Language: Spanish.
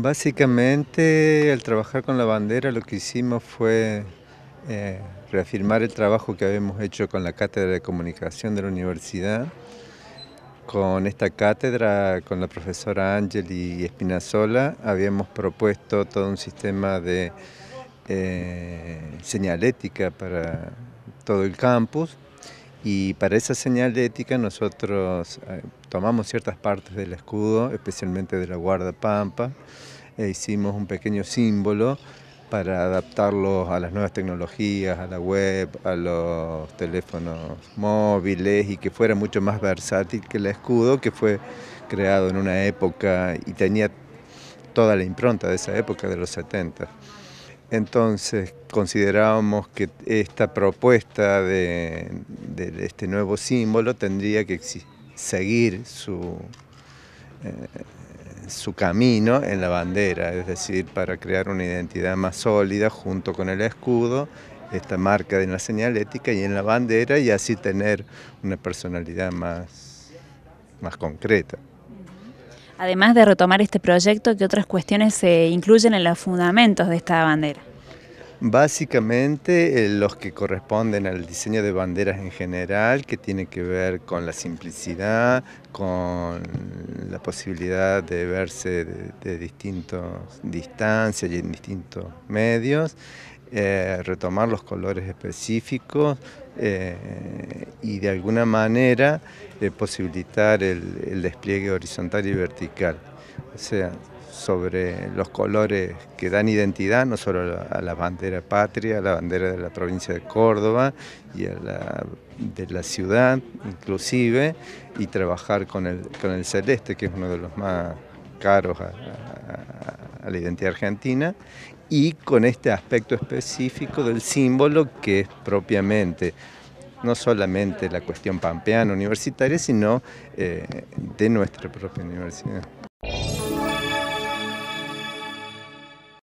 Básicamente, al trabajar con la bandera, lo que hicimos fue eh, reafirmar el trabajo que habíamos hecho con la Cátedra de Comunicación de la Universidad. Con esta cátedra, con la profesora Ángel y Espinazola, habíamos propuesto todo un sistema de eh, señalética para todo el campus, y para esa señal de ética nosotros eh, tomamos ciertas partes del escudo, especialmente de la guarda pampa, e hicimos un pequeño símbolo para adaptarlo a las nuevas tecnologías, a la web, a los teléfonos móviles y que fuera mucho más versátil que el escudo, que fue creado en una época y tenía toda la impronta de esa época de los 70. Entonces considerábamos que esta propuesta de, este nuevo símbolo tendría que seguir su, eh, su camino en la bandera, es decir, para crear una identidad más sólida junto con el escudo, esta marca en la señalética y en la bandera y así tener una personalidad más concreta. Además de retomar este proyecto, ¿qué otras cuestiones se incluyen en los fundamentos de esta bandera? Básicamente eh, los que corresponden al diseño de banderas en general, que tiene que ver con la simplicidad, con la posibilidad de verse de, de distintas distancias y en distintos medios, eh, retomar los colores específicos eh, y de alguna manera eh, posibilitar el, despliegue horizontal y vertical. O sea, sobre los colores que dan identidad, no solo a la, bandera patria, a la bandera de la provincia de Córdoba y a la de la ciudad inclusive, y trabajar con el, con el celeste, que es uno de los más caros a la identidad argentina, y con este aspecto específico del símbolo que es propiamente no solamente la cuestión pampeana universitaria, sino eh, de nuestra propia universidad.